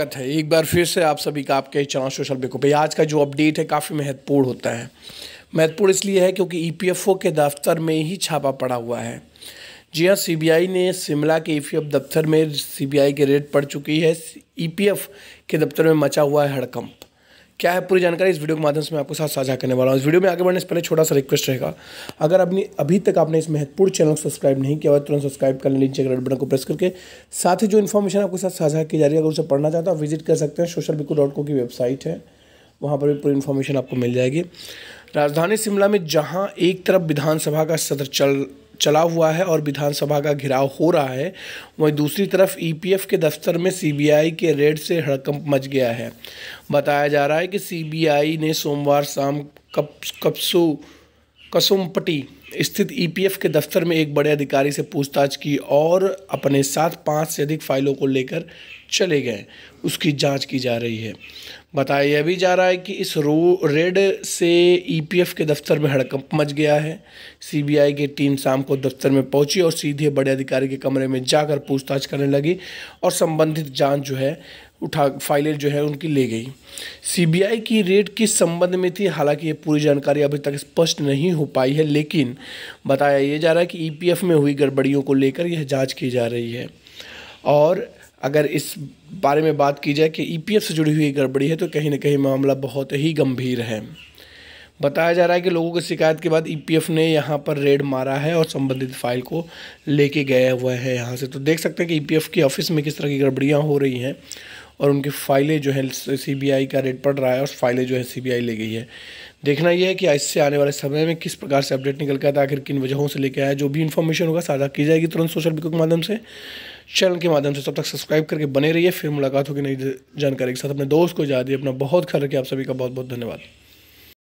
स्वागत है एक बार फिर से आप सभी का आपके चैनल सोशल बेको पे आज का जो अपडेट है काफ़ी महत्वपूर्ण होता है महत्वपूर्ण इसलिए है क्योंकि ईपीएफओ e के दफ्तर में ही छापा पड़ा हुआ है जी हाँ सीबीआई ने शिमला के ईपीएफ e दफ्तर में सीबीआई के रेड पड़ चुकी है ईपीएफ e के दफ्तर में मचा हुआ है हड़कंप क्या है पूरी जानकारी इस वीडियो के माध्यम से मैं आपको साथ साझा करने वाला हूँ इस वीडियो में आगे बढ़ने से पहले छोटा सा रिक्वेस्ट रहेगा अगर अपनी अभी तक आपने इस महत्वपूर्ण चैनल को सब्सक्राइब नहीं किया हुआ तुरंत सब्सक्राइब कर लीजिए रेड बटन को प्रेस करके साथ ही जो इन्फॉर्मेशन आपके साथ साझा की जा रही है अगर उसे पढ़ना चाहता है विजिट कर सकते हैं सोशल बिकू डॉट को की वेबसाइट है वहाँ पर भी पूरी इन्फॉर्मेशन आपको मिल जाएगी राजधानी शिमला में जहाँ एक तरफ विधानसभा का सत्र चल चला हुआ है और विधानसभा का घिराव हो रहा है वहीं दूसरी तरफ ईपीएफ e के दफ्तर में सीबीआई के रेड से हड़कंप मच गया है बताया जा रहा है कि सीबीआई ने सोमवार शाम कप कसुमपटी स्थित ईपीएफ e के दफ्तर में एक बड़े अधिकारी से पूछताछ की और अपने साथ पाँच से अधिक फाइलों को लेकर चले गए उसकी जांच की जा रही है बताया भी जा रहा है कि इस रो रेड से ईपीएफ e के दफ्तर में हड़कंप मच गया है सीबीआई की टीम शाम को दफ्तर में पहुंची और सीधे बड़े अधिकारी के कमरे में जाकर पूछताछ करने लगी और संबंधित जांच जो है उठा फाइलें जो है उनकी ले गई सीबीआई की रेड किस संबंध में थी हालांकि ये पूरी जानकारी अभी तक स्पष्ट नहीं हो पाई है लेकिन बताया ये जा रहा है कि ई e में हुई गड़बड़ियों को लेकर यह जाँच की जा रही है और अगर इस बारे में बात की जाए कि ईपीएफ e से जुड़ी हुई गड़बड़ी है तो कहीं ना कहीं मामला बहुत ही गंभीर है बताया जा रहा है कि लोगों की शिकायत के बाद ईपीएफ e ने यहाँ पर रेड मारा है और संबंधित फाइल को लेके गया हुआ है यहाँ से तो देख सकते हैं कि ईपीएफ e के ऑफिस में किस तरह की गड़बड़ियाँ हो रही हैं और उनकी फ़ाइलें जो है सीबीआई का रेट पड़ रहा है और फाइलें जो है सीबीआई ले गई है देखना यह है कि इससे आने वाले समय में किस प्रकार से अपडेट निकल कर तो आखिर किन वजहों से लेकर आया जो भी इन्फॉर्मेशन होगा साझा की जाएगी तुरंत सोशल मीडिया के माध्यम से चैनल के माध्यम से तब तक सब्सक्राइब करके बने रहिए फिर मुलाकात होगी नई जानकारी के साथ अपने दोस्त को जा दिए अपना बहुत ख्याल रखिए आप सभी का बहुत बहुत धन्यवाद